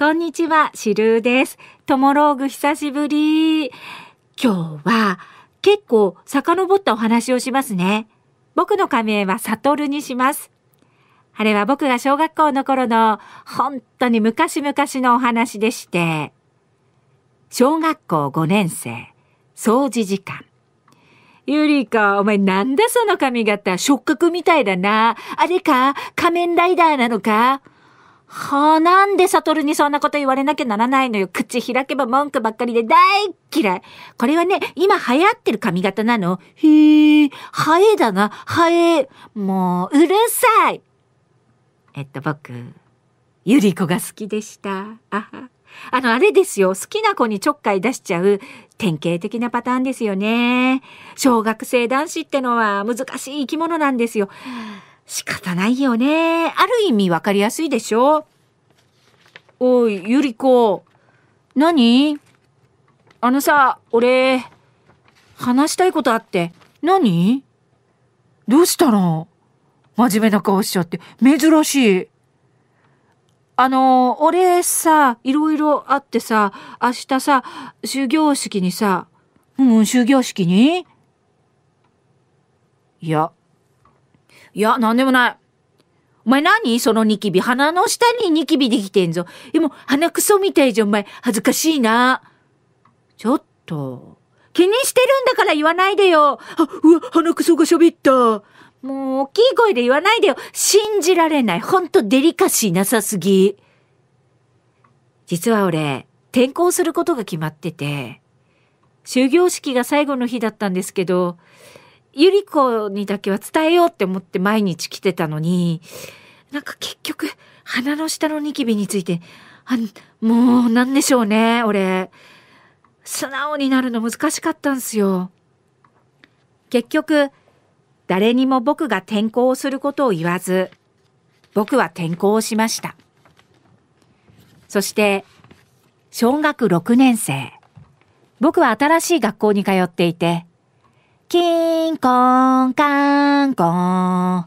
こんにちは、しるーです。トモローグ久しぶり。今日は結構遡ったお話をしますね。僕の仮名はサトルにします。あれは僕が小学校の頃の本当に昔々のお話でして、小学校5年生、掃除時間。ゆりか、お前なんだその髪型、触覚みたいだな。あれか、仮面ライダーなのかはあ、なんで悟にそんなこと言われなきゃならないのよ。口開けば文句ばっかりで大嫌い。これはね、今流行ってる髪型なの。へえ、ハエだな、ハエ。もう、うるさい。えっと、僕、ゆり子が好きでした。ああの、あれですよ。好きな子にちょっかい出しちゃう典型的なパターンですよね。小学生男子ってのは難しい生き物なんですよ。仕方ないよね。ある意味わかりやすいでしょおい、ゆりこ。何あのさ、俺、話したいことあって。何どうしたの真面目な顔しちゃって。珍しい。あの、俺さ、いろいろあってさ、明日さ、修行式にさ、うん、修行式にいや、いや、なんでもない。お前何そのニキビ。鼻の下にニキビできてんぞ。でも、鼻くそみたいじゃん、お前。恥ずかしいな。ちょっと。気にしてるんだから言わないでよ。あ、うわ、鼻くそが喋った。もう、大きい声で言わないでよ。信じられない。ほんとデリカシーなさすぎ。実は俺、転校することが決まってて、終業式が最後の日だったんですけど、ゆり子にだけは伝えようって思って毎日来てたのに、なんか結局、鼻の下のニキビについて、あもう、なんでしょうね、俺。素直になるの難しかったんすよ。結局、誰にも僕が転校をすることを言わず、僕は転校をしました。そして、小学6年生。僕は新しい学校に通っていて、キンコンカンコン。は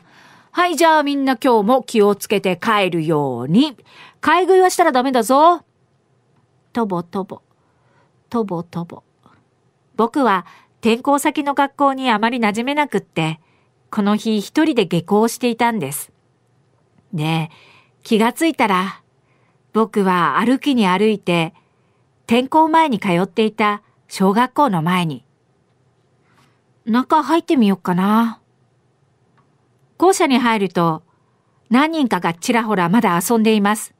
い、じゃあみんな今日も気をつけて帰るように。買い食いはしたらダメだぞ。とぼとぼ、とぼとぼ。僕は転校先の学校にあまり馴染めなくって、この日一人で下校していたんです。で、気がついたら、僕は歩きに歩いて、転校前に通っていた小学校の前に中入ってみよっかな。校舎に入ると、何人かがちらほらまだ遊んでいます。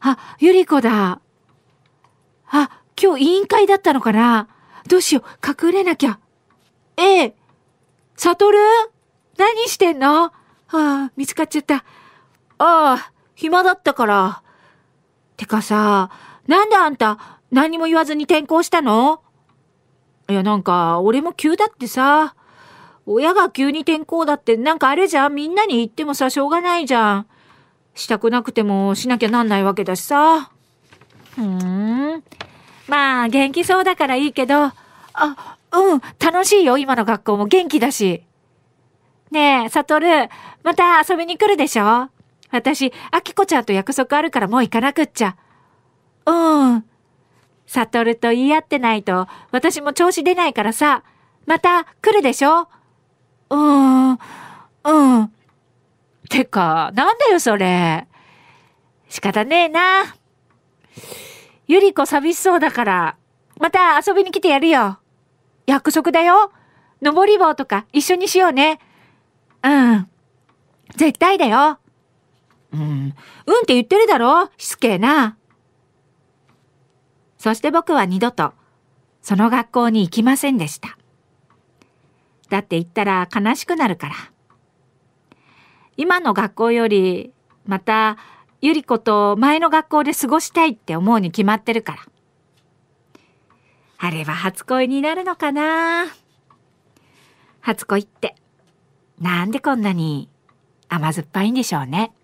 あ、ゆり子だ。あ、今日委員会だったのかなどうしよう、隠れなきゃ。ええ。サトル何してんのああ、見つかっちゃった。ああ、暇だったから。てかさ、なんであんた何も言わずに転校したのいや、なんか、俺も急だってさ、親が急に転校だって、なんかあれじゃんみんなに言ってもさ、しょうがないじゃん。したくなくてもしなきゃなんないわけだしさ。ふーん。まあ、元気そうだからいいけど、あ、うん、楽しいよ、今の学校も元気だし。ねえ、サトル、また遊びに来るでしょ私、アキコちゃんと約束あるからもう行かなくっちゃ。うん。悟と言い合ってないと、私も調子出ないからさ、また来るでしょうーん、うん。てか、なんだよそれ。仕方ねえな。ゆり子寂しそうだから、また遊びに来てやるよ。約束だよ。登り棒とか一緒にしようね。うん。絶対だよ。うん。うんって言ってるだろしつけえな。そして僕は二度とその学校に行きませんでした。だって行ったら悲しくなるから。今の学校よりまたゆり子と前の学校で過ごしたいって思うに決まってるから。あれは初恋になるのかな初恋ってなんでこんなに甘酸っぱいんでしょうね。